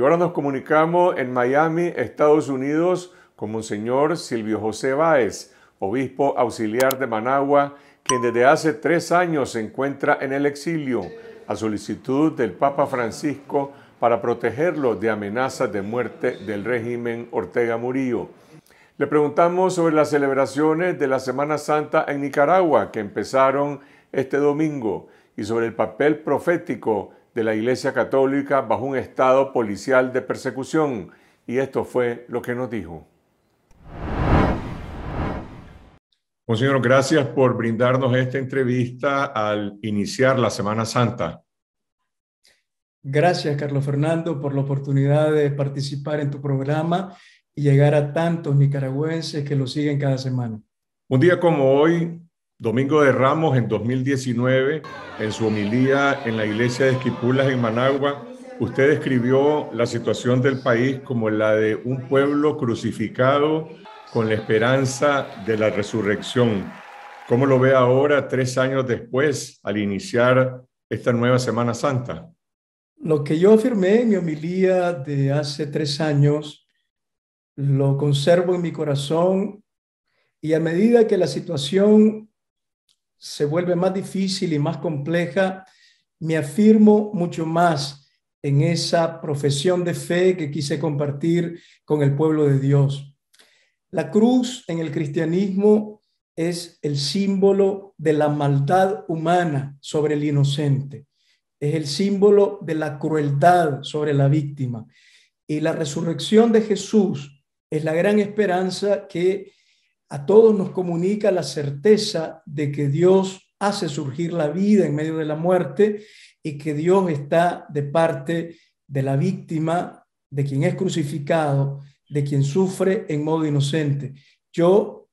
Y ahora nos comunicamos en Miami, Estados Unidos, con Monseñor Silvio José Báez, obispo auxiliar de Managua, quien desde hace tres años se encuentra en el exilio a solicitud del Papa Francisco para protegerlo de amenazas de muerte del régimen Ortega Murillo. Le preguntamos sobre las celebraciones de la Semana Santa en Nicaragua que empezaron este domingo y sobre el papel profético de la Iglesia Católica bajo un estado policial de persecución y esto fue lo que nos dijo. Monseñor, gracias por brindarnos esta entrevista al iniciar la Semana Santa. Gracias, Carlos Fernando, por la oportunidad de participar en tu programa y llegar a tantos nicaragüenses que lo siguen cada semana. Un día como hoy, Domingo de Ramos en 2019, en su homilía en la iglesia de Esquipulas en Managua, usted describió la situación del país como la de un pueblo crucificado con la esperanza de la resurrección. ¿Cómo lo ve ahora, tres años después, al iniciar esta nueva Semana Santa? Lo que yo afirmé en mi homilía de hace tres años, lo conservo en mi corazón y a medida que la situación se vuelve más difícil y más compleja, me afirmo mucho más en esa profesión de fe que quise compartir con el pueblo de Dios. La cruz en el cristianismo es el símbolo de la maldad humana sobre el inocente, es el símbolo de la crueldad sobre la víctima. Y la resurrección de Jesús es la gran esperanza que a todos nos comunica la certeza de que Dios hace surgir la vida en medio de la muerte y que Dios está de parte de la víctima, de quien es crucificado, de quien sufre en modo inocente. Yo,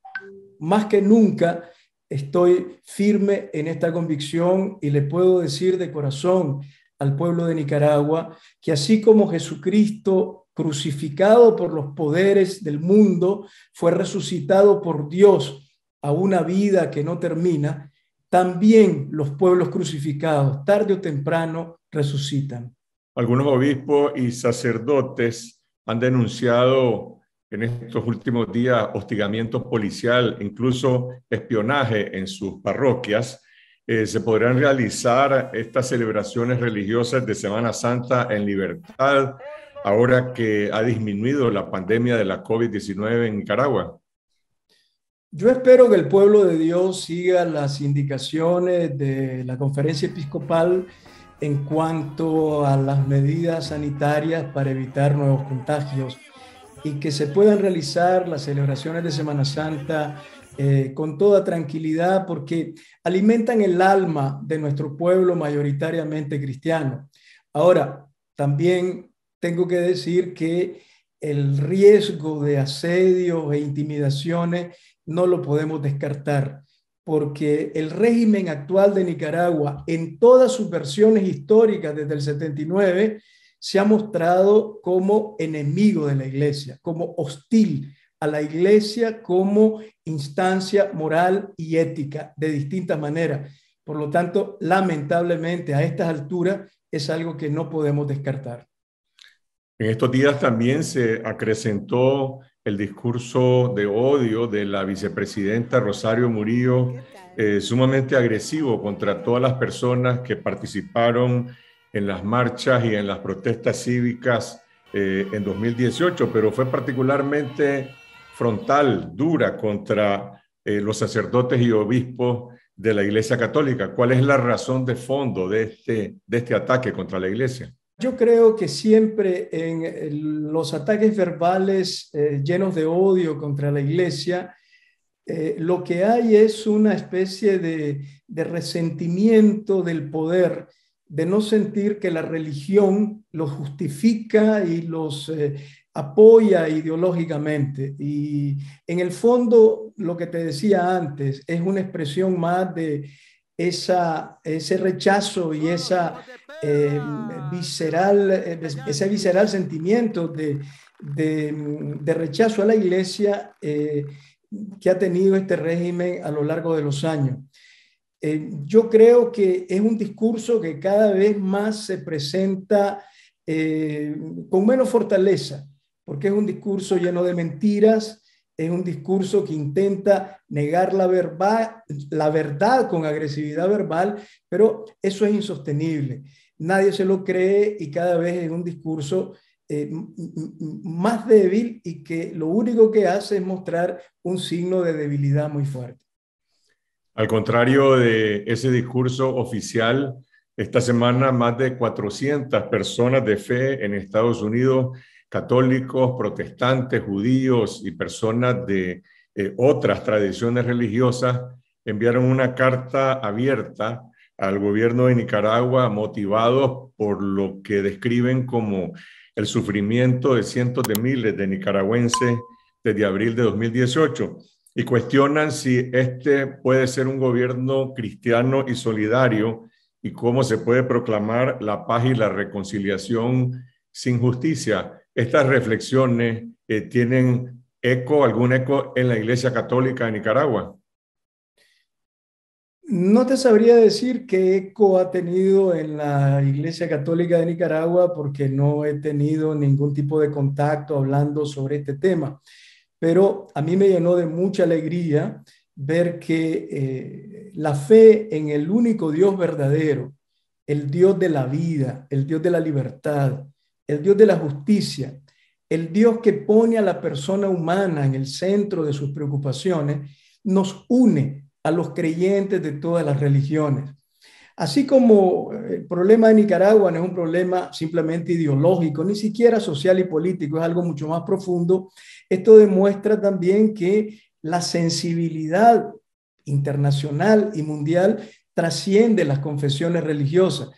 más que nunca, estoy firme en esta convicción y le puedo decir de corazón al pueblo de Nicaragua que así como Jesucristo crucificado por los poderes del mundo, fue resucitado por Dios a una vida que no termina, también los pueblos crucificados, tarde o temprano, resucitan. Algunos obispos y sacerdotes han denunciado en estos últimos días hostigamiento policial, incluso espionaje en sus parroquias. Eh, se podrán realizar estas celebraciones religiosas de Semana Santa en libertad ahora que ha disminuido la pandemia de la COVID-19 en Nicaragua? Yo espero que el pueblo de Dios siga las indicaciones de la conferencia episcopal en cuanto a las medidas sanitarias para evitar nuevos contagios y que se puedan realizar las celebraciones de Semana Santa eh, con toda tranquilidad porque alimentan el alma de nuestro pueblo mayoritariamente cristiano. Ahora, también tengo que decir que el riesgo de asedios e intimidaciones no lo podemos descartar, porque el régimen actual de Nicaragua, en todas sus versiones históricas desde el 79, se ha mostrado como enemigo de la iglesia, como hostil a la iglesia como instancia moral y ética de distintas maneras. Por lo tanto, lamentablemente a estas alturas es algo que no podemos descartar. En estos días también se acrecentó el discurso de odio de la vicepresidenta Rosario Murillo, eh, sumamente agresivo contra todas las personas que participaron en las marchas y en las protestas cívicas eh, en 2018, pero fue particularmente frontal, dura contra eh, los sacerdotes y obispos de la Iglesia Católica. ¿Cuál es la razón de fondo de este, de este ataque contra la Iglesia? Yo creo que siempre en eh, los ataques verbales eh, llenos de odio contra la iglesia, eh, lo que hay es una especie de, resentimiento del poder, de no sentir que la religión los justifica y los apoya ideológicamente. Y en el fondo, lo que te decía antes, es una expresión más de, esa, ese rechazo y esa, eh, visceral, eh, ese visceral sentimiento de, de, rechazo a la iglesia eh, que ha tenido este régimen a lo largo de los años. yo creo que es un discurso que cada vez más se presenta con menos fortaleza, porque es un discurso lleno de mentiras, es un discurso que intenta negar la, verba, la verdad con agresividad verbal, pero eso es insostenible. Nadie se lo cree y cada vez es un discurso eh, más débil y que lo único que hace es mostrar un signo de debilidad muy fuerte. Al contrario de ese discurso oficial, esta semana más de 400 personas de fe en Estados Unidos, católicos, protestantes, judíos y personas de eh, otras tradiciones religiosas enviaron una carta abierta al gobierno de Nicaragua motivados por lo que describen como el sufrimiento de cientos de miles de nicaragüenses desde abril de 2018 y cuestionan si este puede ser un gobierno cristiano y solidario y cómo se puede proclamar la paz y la reconciliación sin justicia. Estas reflexiones eh, tienen eco, algún eco en la Iglesia Católica de Nicaragua? No te sabría decir qué eco ha tenido en la Iglesia Católica de Nicaragua porque no he tenido ningún tipo de contacto hablando sobre este tema, pero a mí me llenó de mucha alegría ver que eh, la fe en el único Dios verdadero, el Dios de la vida, el Dios de la libertad, el Dios de la justicia, el Dios que pone a la persona humana en el centro de sus preocupaciones, nos une a los creyentes de todas las religiones. Así como eh, el problema de Nicaragua no es un problema simplemente ideológico, ni siquiera social y político, es algo mucho más profundo, esto demuestra también que la sensibilidad internacional y mundial trasciende las confesiones religiosas.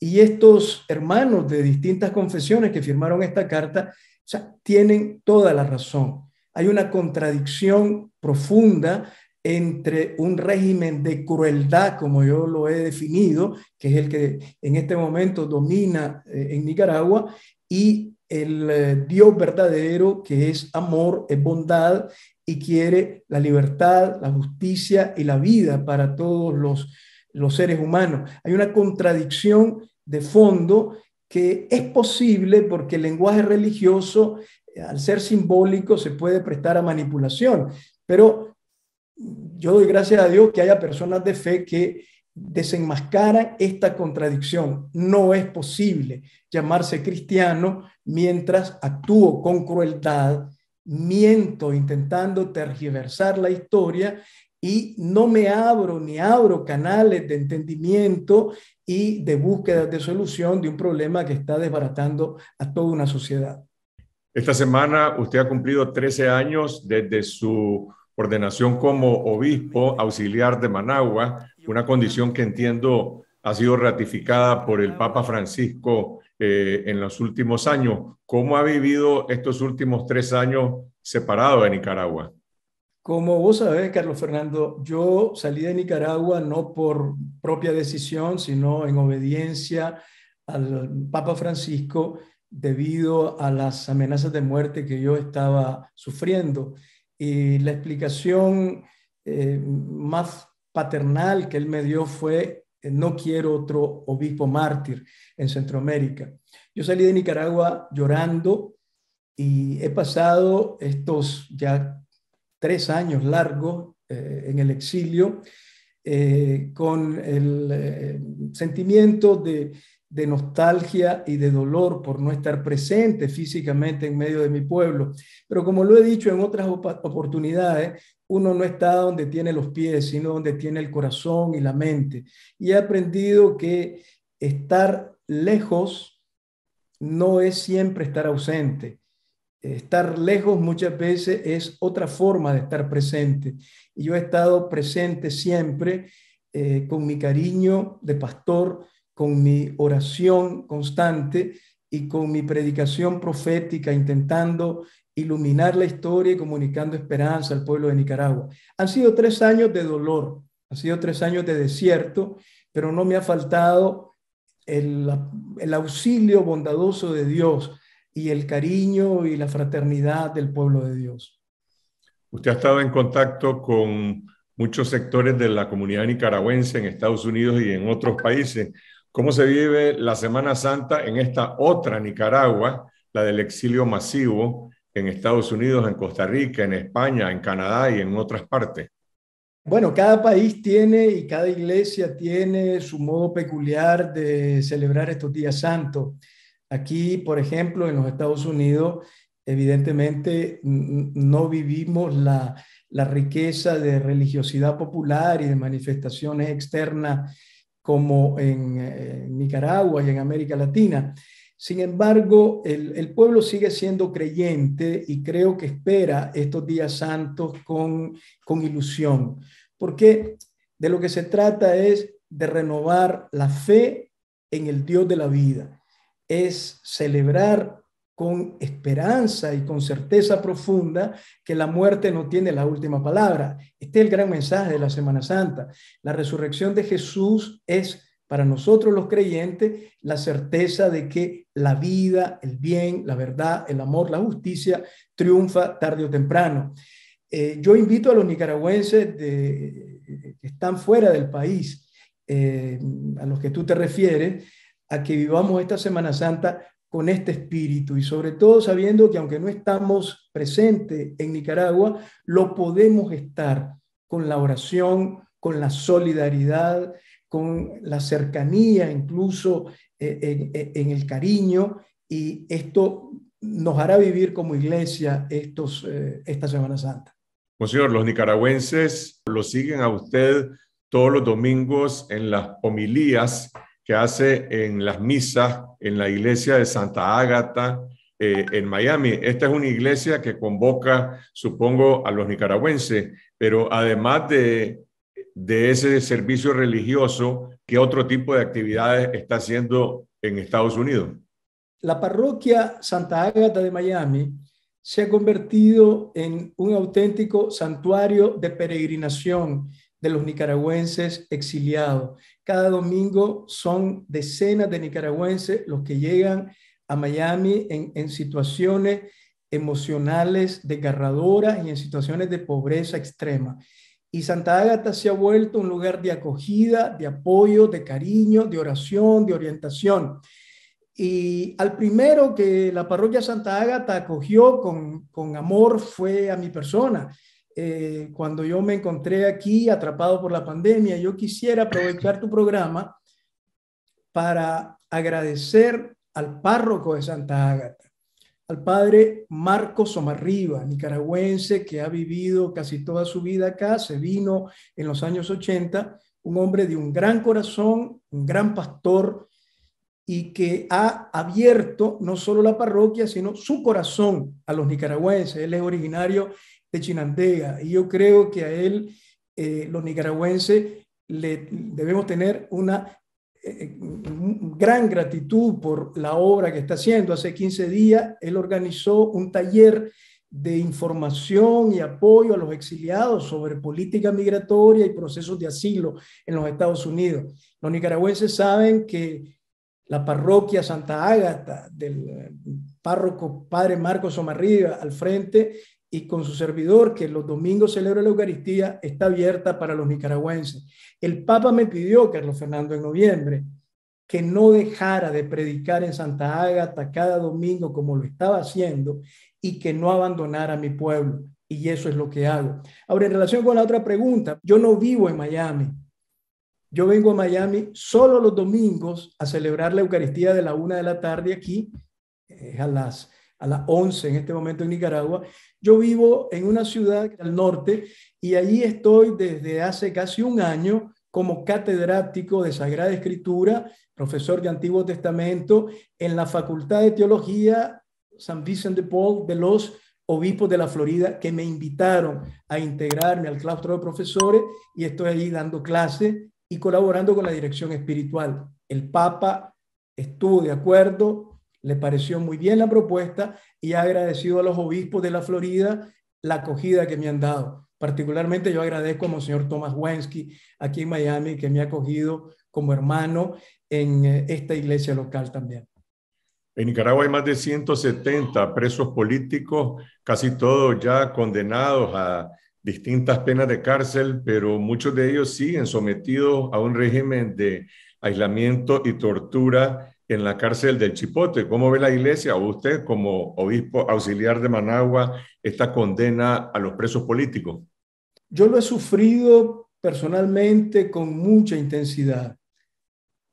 Y estos hermanos de distintas confesiones que firmaron esta carta o sea, tienen toda la razón. Hay una contradicción profunda entre un régimen de crueldad, como yo lo he definido, que es el que en este momento domina eh, en Nicaragua, y el eh, Dios verdadero, que es amor, es bondad, y quiere la libertad, la justicia y la vida para todos los, los seres humanos. Hay una contradicción de fondo que es posible porque el lenguaje religioso, eh, al ser simbólico, se puede prestar a manipulación. Pero yo doy gracias a Dios que haya personas de fe que desenmascaran esta contradicción. No es posible llamarse cristiano mientras actúo con crueldad, miento intentando tergiversar la historia y no me abro ni abro canales de entendimiento y de búsqueda de solución de un problema que está desbaratando a toda una sociedad. Esta semana usted ha cumplido 13 años desde su ordenación como obispo auxiliar de Managua, una condición que entiendo ha sido ratificada por el Papa Francisco eh, en los últimos años. ¿Cómo ha vivido estos últimos tres años separado de Nicaragua? Como vos sabés, Carlos Fernando, yo salí de Nicaragua no por propia decisión, sino en obediencia al Papa Francisco debido a las amenazas de muerte que yo estaba sufriendo. Y la explicación eh, más paternal que él me dio fue, eh, no quiero otro obispo mártir en Centroamérica. Yo salí de Nicaragua llorando y he pasado estos ya tres años largos eh, en el exilio, eh, con el eh, sentimiento de, nostalgia y de dolor por no estar presente físicamente en medio de mi pueblo. Pero como lo he dicho en otras oportunidades, uno no está donde tiene los pies, sino donde tiene el corazón y la mente. Y he aprendido que estar lejos no es siempre estar ausente estar lejos muchas veces es otra forma de estar presente. Y yo he estado presente siempre eh, con mi cariño de pastor, con mi oración constante y con mi predicación profética, intentando iluminar la historia y comunicando esperanza al pueblo de Nicaragua. Han sido tres años de dolor, han sido tres años de desierto, pero no me ha faltado el, el auxilio bondadoso de Dios y el cariño y la fraternidad del pueblo de Dios. Usted ha estado en contacto con muchos sectores de la comunidad nicaragüense en Estados Unidos y en otros países. ¿Cómo se vive la Semana Santa en esta otra Nicaragua, la del exilio masivo en Estados Unidos, en Costa Rica, en España, en Canadá y en otras partes? Bueno, cada país tiene y cada iglesia tiene su modo peculiar de celebrar estos días santos. Aquí, por ejemplo, en los Estados Unidos, evidentemente no vivimos la, riqueza de religiosidad popular y de manifestaciones externas como en, Nicaragua y en América Latina. Sin embargo, el, pueblo sigue siendo creyente y creo que espera estos días santos con ilusión, porque de lo que se trata es de renovar la fe en el Dios de la vida es celebrar con esperanza y con certeza profunda que la muerte no tiene la última palabra. Este es el gran mensaje de la Semana Santa. La resurrección de Jesús es para nosotros los creyentes la certeza de que la vida, el bien, la verdad, el amor, la justicia triunfa tarde o temprano. Eh, yo invito a los nicaragüenses que están fuera del país, eh, a los que tú te refieres, a que vivamos esta Semana Santa con este espíritu y sobre todo sabiendo que aunque no estamos presentes en Nicaragua, lo podemos estar con la oración, con la solidaridad, con la cercanía, incluso eh, eh, en, el cariño, y esto nos hará vivir como iglesia estos, eh, esta Semana Santa. Señor, los nicaragüenses lo siguen a usted todos los domingos en las homilías que hace en las misas en la iglesia de Santa Ágata eh, en Miami. Esta es una iglesia que convoca, supongo, a los nicaragüenses, pero además de, de ese servicio religioso, ¿qué otro tipo de actividades está haciendo en Estados Unidos? La parroquia Santa Ágata de Miami se ha convertido en un auténtico santuario de peregrinación de los nicaragüenses exiliados. Cada domingo son decenas de nicaragüenses los que llegan a Miami en, situaciones emocionales desgarradoras y en situaciones de pobreza extrema. Y Santa Ágata se ha vuelto un lugar de acogida, de apoyo, de cariño, de oración, de orientación. Y al primero que la parroquia Santa Ágata acogió con, con amor fue a mi persona. Eh, cuando yo me encontré aquí atrapado por la pandemia, yo quisiera aprovechar tu programa para agradecer al párroco de Santa Ágata, al padre Marco Somarriba, nicaragüense que ha vivido casi toda su vida acá, se vino en los años 80, un hombre de un gran corazón, un gran pastor y que ha abierto no solo la parroquia, sino su corazón a los nicaragüenses. Él es originario de Chinandega. Y yo creo que a él, eh, los nicaragüenses, le, debemos tener una eh, gran gratitud por la obra que está haciendo. Hace 15 días él organizó un taller de información y apoyo a los exiliados sobre política migratoria y procesos de asilo en los Estados Unidos. Los nicaragüenses saben que la parroquia Santa Ágata del eh, párroco padre Marcos Omarriba al frente y con su servidor, que los domingos celebra la Eucaristía, está abierta para los nicaragüenses. El Papa me pidió, Carlos Fernando, en noviembre, que no dejara de predicar en Santa Ágata cada domingo como lo estaba haciendo y que no abandonara mi pueblo. Y eso es lo que hago. Ahora, en relación con la otra pregunta, yo no vivo en Miami. Yo vengo a Miami solo los domingos a celebrar la Eucaristía de la una de la tarde aquí, eh, a las a las 11 en este momento en Nicaragua. Yo vivo en una ciudad al norte y allí estoy desde hace casi un año como catedrático de Sagrada Escritura, profesor de Antiguo Testamento en la Facultad de Teología San Vicente de Paul de los obispos de la Florida que me invitaron a integrarme al claustro de profesores y estoy allí dando clases y colaborando con la dirección espiritual. El Papa estuvo de acuerdo, le pareció muy bien la propuesta y ha agradecido a los obispos de la Florida la acogida que me han dado. Particularmente yo agradezco a señor Thomas Wensky aquí en Miami que me ha acogido como hermano en eh, esta iglesia local también. En Nicaragua hay más de 170 presos políticos, casi todos ya condenados a distintas penas de cárcel, pero muchos de ellos siguen sometidos a un régimen de aislamiento y tortura en la cárcel del Chipote. ¿Cómo ve la iglesia o usted como obispo auxiliar de Managua esta condena a los presos políticos? Yo lo he sufrido personalmente con mucha intensidad.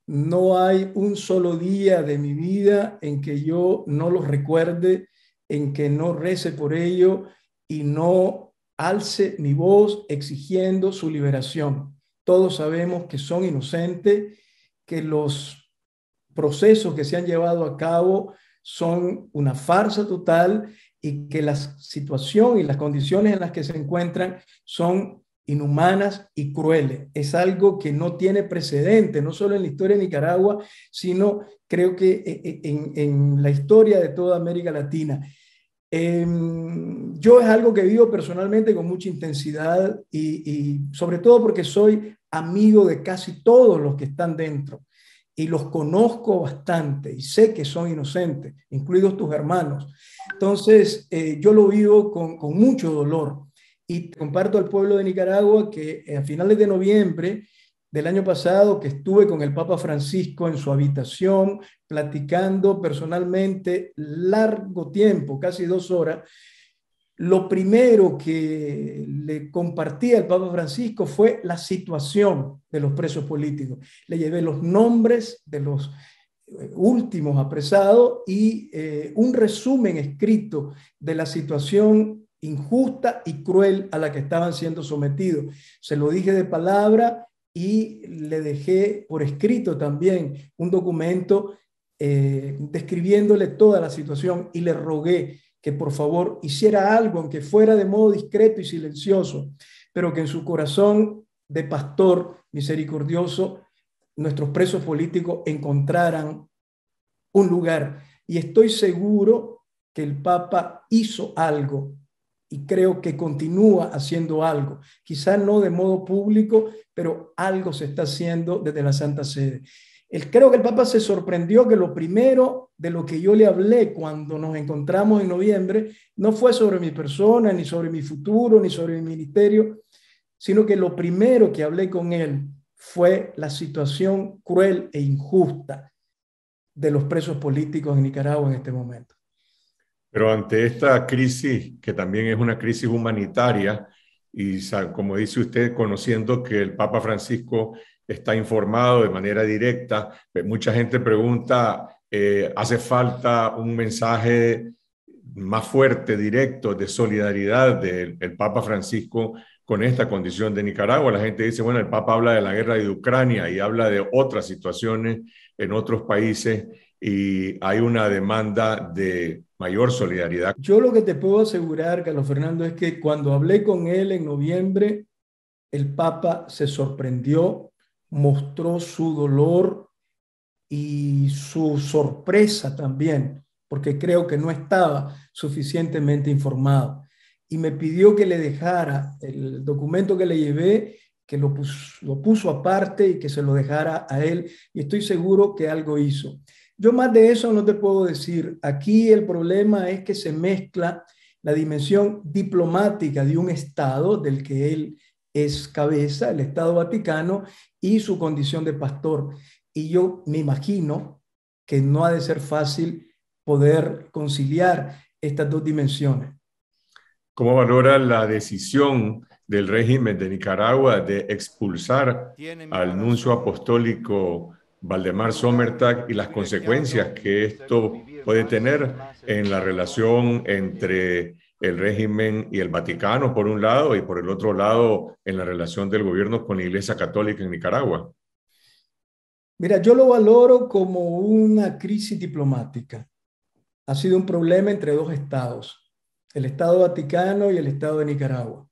No hay un solo día de mi vida en que yo no los recuerde, en que no rece por ello y no alce mi voz exigiendo su liberación. Todos sabemos que son inocentes, que los procesos que se han llevado a cabo son una farsa total y que la situación y las condiciones en las que se encuentran son inhumanas y crueles. Es algo que no tiene precedente, no solo en la historia de Nicaragua, sino creo que e, e, en, la historia de toda América Latina. Em, yo es algo que vivo personalmente con mucha intensidad y sobre todo porque soy amigo de casi todos los que están dentro y los conozco bastante y sé que son inocentes, incluidos tus hermanos. Entonces, eh, yo lo vivo con, con, mucho dolor y comparto al pueblo de Nicaragua que eh, a finales de noviembre del año pasado, que estuve con el Papa Francisco en su habitación, platicando personalmente largo tiempo, casi dos horas, lo primero que le compartí al Papa Francisco fue la situación de los presos políticos. Le llevé los nombres de los eh, últimos apresados y eh, un resumen escrito de la situación injusta y cruel a la que estaban siendo sometidos. Se lo dije de palabra y le dejé por escrito también un documento eh, describiéndole toda la situación y le rogué que por favor hiciera algo, aunque fuera de modo discreto y silencioso, pero que en su corazón de pastor misericordioso nuestros presos políticos encontraran un lugar. Y estoy seguro que el Papa hizo algo y creo que continúa haciendo algo. Quizá no de modo público, pero algo se está haciendo desde la Santa Sede creo que el Papa se sorprendió que lo primero de lo que yo le hablé cuando nos encontramos en noviembre no fue sobre mi persona, ni sobre mi futuro, ni sobre mi ministerio, sino que lo primero que hablé con él fue la situación cruel e injusta de los presos políticos en Nicaragua en este momento. Pero ante esta crisis, que también es una crisis humanitaria, y como dice usted, conociendo que el Papa Francisco está informado de manera directa. Mucha gente pregunta, eh, ¿hace falta un mensaje más fuerte, directo, de solidaridad del Papa Francisco con esta condición de Nicaragua? La gente dice, bueno, el Papa habla de la guerra de Ucrania y habla de otras situaciones en otros países y hay una demanda de mayor solidaridad. Yo lo que te puedo asegurar, Carlos Fernando, es que cuando hablé con él en noviembre, el Papa se sorprendió mostró su dolor y su sorpresa también, porque creo que no estaba suficientemente informado. Y me pidió que le dejara el documento que le llevé, que lo puso, lo puso aparte y que se lo dejara a él. Y estoy seguro que algo hizo. Yo más de eso no te puedo decir. Aquí el problema es que se mezcla la dimensión diplomática de un Estado del que él es cabeza del Estado Vaticano y su condición de pastor. Y yo me imagino que no ha de ser fácil poder conciliar estas dos dimensiones. ¿Cómo valora la decisión del régimen de Nicaragua de expulsar al nuncio apostólico Valdemar Sommertag y las consecuencias que esto puede tener en la relación entre el régimen y el Vaticano por un lado y por el otro lado en la relación del gobierno con la Iglesia Católica en Nicaragua? Mira, yo lo valoro como una crisis diplomática. Ha sido un problema entre dos estados, el Estado Vaticano y el Estado de Nicaragua.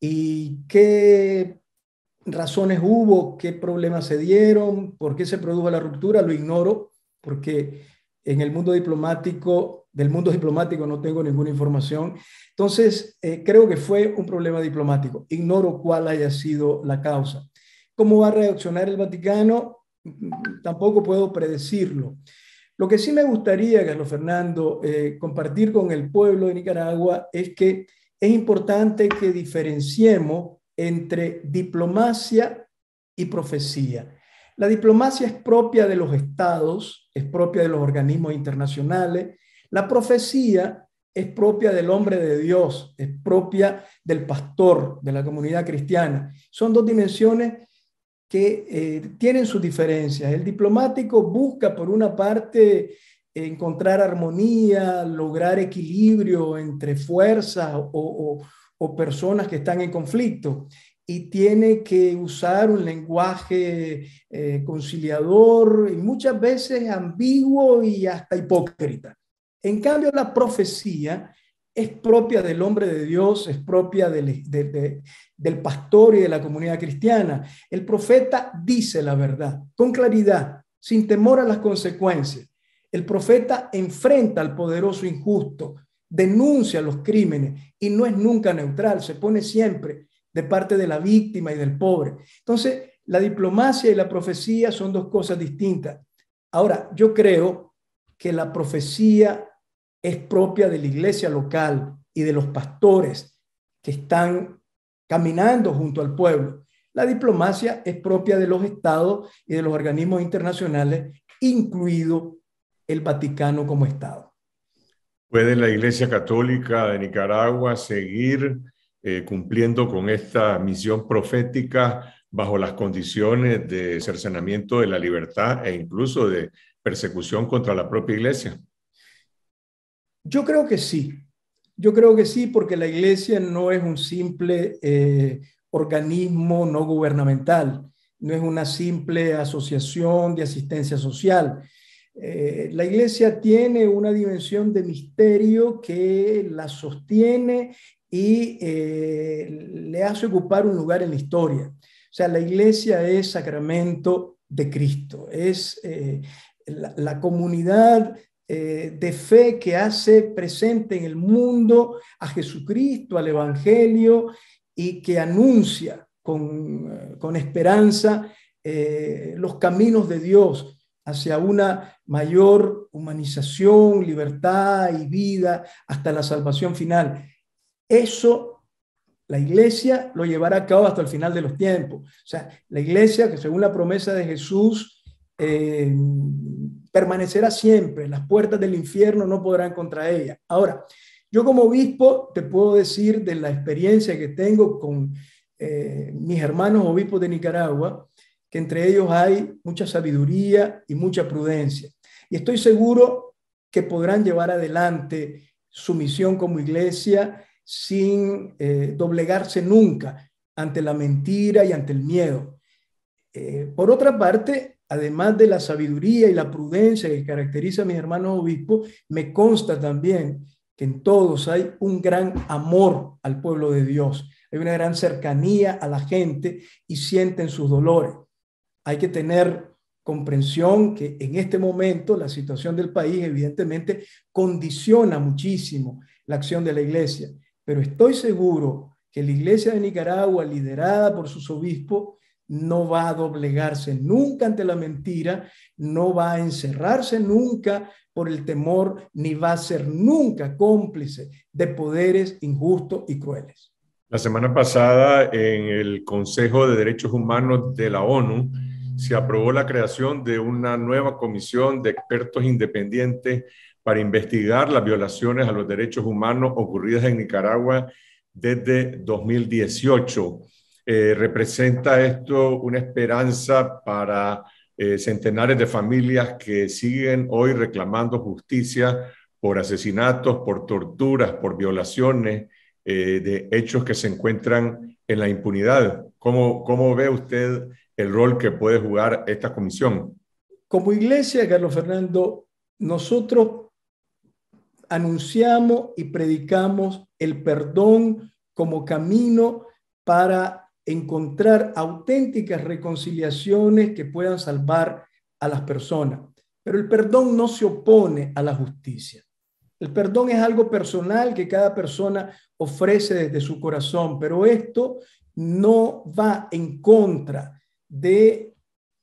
¿Y qué razones hubo? ¿Qué problemas se dieron? ¿Por qué se produjo la ruptura? Lo ignoro porque en el mundo diplomático del mundo diplomático no tengo ninguna información. Entonces, eh, creo que fue un problema diplomático. Ignoro cuál haya sido la causa. ¿Cómo va a reaccionar el Vaticano? Tampoco puedo predecirlo. Lo que sí me gustaría, Carlos Fernando, eh, compartir con el pueblo de Nicaragua es que es importante que diferenciemos entre diplomacia y profecía. La diplomacia es propia de los estados, es propia de los organismos internacionales, la profecía es propia del hombre de Dios, es propia del pastor, de la comunidad cristiana. Son dos dimensiones que eh, tienen sus diferencias. El diplomático busca, por una parte, encontrar armonía, lograr equilibrio entre fuerzas o, personas que están en conflicto y tiene que usar un lenguaje eh, conciliador y muchas veces ambiguo y hasta hipócrita. En cambio, la profecía es propia del hombre de Dios, es propia del, del pastor y de la comunidad cristiana. El profeta dice la verdad con claridad, sin temor a las consecuencias. El profeta enfrenta al poderoso injusto, denuncia los crímenes y no es nunca neutral, se pone siempre de parte de la víctima y del pobre. Entonces, la diplomacia y la profecía son dos cosas distintas. Ahora, yo creo que la profecía es propia de la iglesia local y de los pastores que están caminando junto al pueblo. La diplomacia es propia de los estados y de los organismos internacionales, incluido el Vaticano como Estado. ¿Puede la Iglesia Católica de Nicaragua seguir eh, cumpliendo con esta misión profética bajo las condiciones de cercenamiento de la libertad e incluso de persecución contra la propia Iglesia? Yo creo que sí. Yo creo que sí, porque la iglesia no es un simple eh, organismo no gubernamental, no es una simple asociación de asistencia social. Eh, la iglesia tiene una dimensión de misterio que la sostiene y eh, le hace ocupar un lugar en la historia. O sea, la iglesia es sacramento de Cristo, es la, la, comunidad eh, de fe que hace presente en el mundo a Jesucristo, al Evangelio, y que anuncia con, eh, esperanza eh, los caminos de Dios hacia una mayor humanización, libertad y vida hasta la salvación final. Eso la iglesia lo llevará a cabo hasta el final de los tiempos. O sea, la iglesia que según la promesa de Jesús eh, permanecerá siempre, las puertas del infierno no podrán contra ella. Ahora, yo como obispo te puedo decir de la experiencia que tengo con eh, mis hermanos obispos de Nicaragua, que entre ellos hay mucha sabiduría y mucha prudencia. Y estoy seguro que podrán llevar adelante su misión como iglesia sin eh, doblegarse nunca ante la mentira y ante el miedo. Eh, por otra parte, además de la sabiduría y la prudencia que caracteriza a mis hermanos obispos, me consta también que en todos hay un gran amor al pueblo de Dios, hay una gran cercanía a la gente y sienten sus dolores. Hay que tener comprensión que en este momento la situación del país evidentemente condiciona muchísimo la acción de la iglesia, pero estoy seguro que la iglesia de Nicaragua, liderada por sus obispos, no va a doblegarse nunca ante la mentira, no va a encerrarse nunca por el temor, ni va a ser nunca cómplice de poderes injustos y crueles. La semana pasada, en el Consejo de Derechos Humanos de la ONU, se aprobó la creación de una nueva comisión de expertos independientes para investigar las violaciones a los derechos humanos ocurridas en Nicaragua desde 2018. Eh, representa esto una esperanza para eh, centenares de familias que siguen hoy reclamando justicia por asesinatos, por torturas, por violaciones, eh, de hechos que se encuentran en la impunidad. ¿Cómo, ¿Cómo ve usted el rol que puede jugar esta comisión? Como iglesia, Carlos Fernando, nosotros anunciamos y predicamos el perdón como camino para encontrar auténticas reconciliaciones que puedan salvar a las personas. Pero el perdón no se opone a la justicia. El perdón es algo personal que cada persona ofrece desde su corazón, pero esto no va en contra de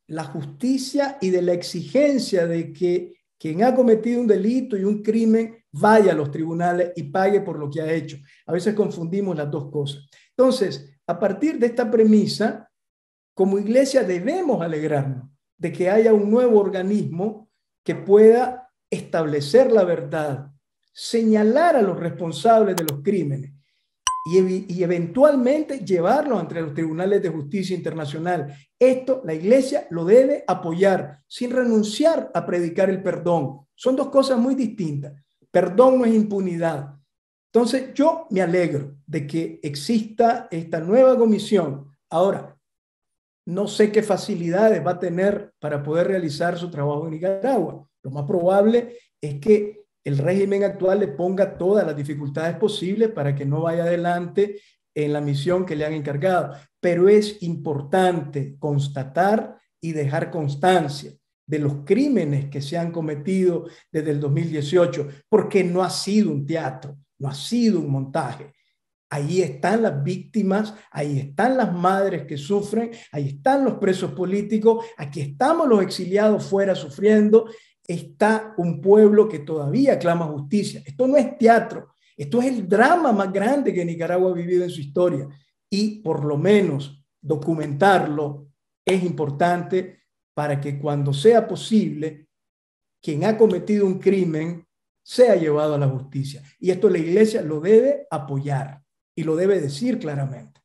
la justicia y de la exigencia de que quien ha cometido un delito y un crimen vaya a los tribunales y pague por lo que ha hecho. A veces confundimos las dos cosas. Entonces, a partir de esta premisa, como iglesia debemos alegrarnos de que haya un nuevo organismo que pueda establecer la verdad, señalar a los responsables de los crímenes y, eventualmente llevarlos ante los tribunales de justicia internacional. Esto la iglesia lo debe apoyar sin renunciar a predicar el perdón. Son dos cosas muy distintas. Perdón no es impunidad. Entonces, yo me alegro de que exista esta nueva comisión. Ahora, no sé qué facilidades va a tener para poder realizar su trabajo en Nicaragua. Lo más probable es que el régimen actual le ponga todas las dificultades posibles para que no vaya adelante en la misión que le han encargado. Pero es importante constatar y dejar constancia de los crímenes que se han cometido desde el 2018, porque no ha sido un teatro no ha sido un montaje. Ahí están las víctimas, ahí están las madres que sufren, ahí están los presos políticos, aquí estamos los exiliados fuera sufriendo, está un pueblo que todavía clama justicia. Esto no es teatro, esto es el drama más grande que Nicaragua ha vivido en su historia y por lo menos documentarlo es importante para que cuando sea posible, quien ha cometido un crimen sea llevado a la justicia. Y esto la iglesia lo debe apoyar y lo debe decir claramente.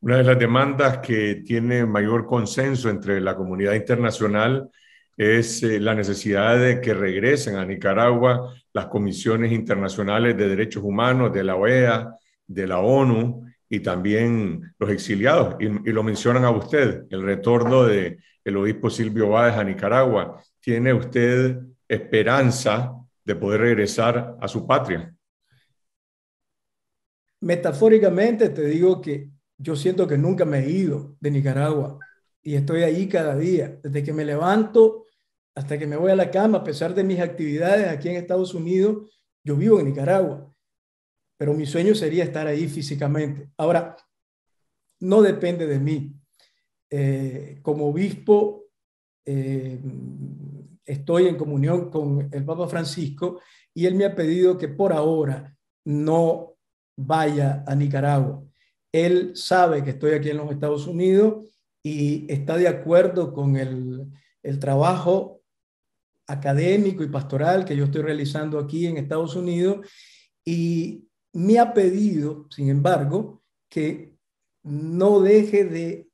Una de las demandas que tiene mayor consenso entre la comunidad internacional es eh, la necesidad de que regresen a Nicaragua las comisiones internacionales de derechos humanos de la OEA, de la ONU y también los exiliados. Y, lo mencionan a usted, el retorno del el obispo Silvio Báez a Nicaragua. ¿Tiene usted esperanza de poder regresar a su patria. Metafóricamente te digo que yo siento que nunca me he ido de Nicaragua y estoy ahí cada día, desde que me levanto hasta que me voy a la cama, a pesar de mis actividades aquí en Estados Unidos, yo vivo en Nicaragua, pero mi sueño sería estar ahí físicamente. Ahora, no depende de mí. Eh, como obispo, eh, estoy en comunión con el Papa Francisco y él me ha pedido que por ahora no vaya a Nicaragua. Él sabe que estoy aquí en los Estados Unidos y está de acuerdo con el, trabajo académico y pastoral que yo estoy realizando aquí en Estados Unidos y me ha pedido, sin embargo, que no deje de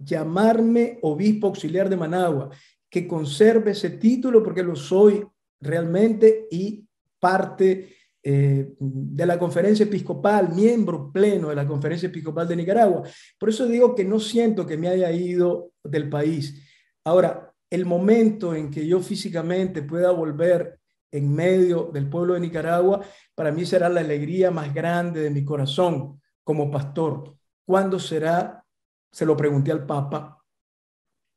llamarme obispo auxiliar de Managua que conserve ese título porque lo soy realmente y parte eh, de la conferencia episcopal, miembro pleno de la conferencia episcopal de Nicaragua. Por eso digo que no siento que me haya ido del país. Ahora, el momento en que yo físicamente pueda volver en medio del pueblo de Nicaragua, para mí será la alegría más grande de mi corazón como pastor. ¿Cuándo será? Se lo pregunté al Papa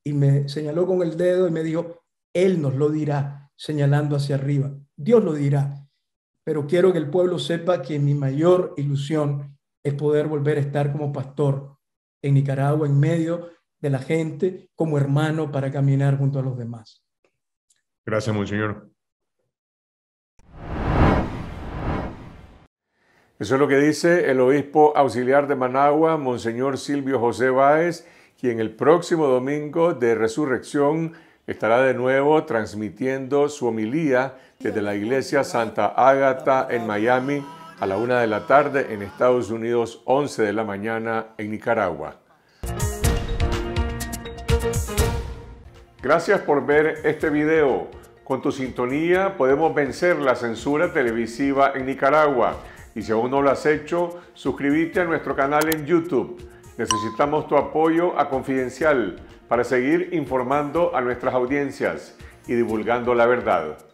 y me señaló con el dedo y me dijo, Él nos lo dirá, señalando hacia arriba. Dios lo dirá. Pero quiero que el pueblo sepa que mi mayor ilusión es poder volver a estar como pastor en Nicaragua, en medio de la gente, como hermano para caminar junto a los demás. Gracias, monseñor. Eso es lo que dice el obispo auxiliar de Managua, Monseñor Silvio José Báez en el próximo domingo de resurrección estará de nuevo transmitiendo su homilía desde la iglesia Santa Ágata en Miami a la una de la tarde en Estados Unidos, 11 de la mañana en Nicaragua. Gracias por ver este video. Con tu sintonía podemos vencer la censura televisiva en Nicaragua. Y si aún no lo has hecho, suscríbete a nuestro canal en YouTube. Necesitamos tu apoyo a Confidencial para seguir informando a nuestras audiencias y divulgando la verdad.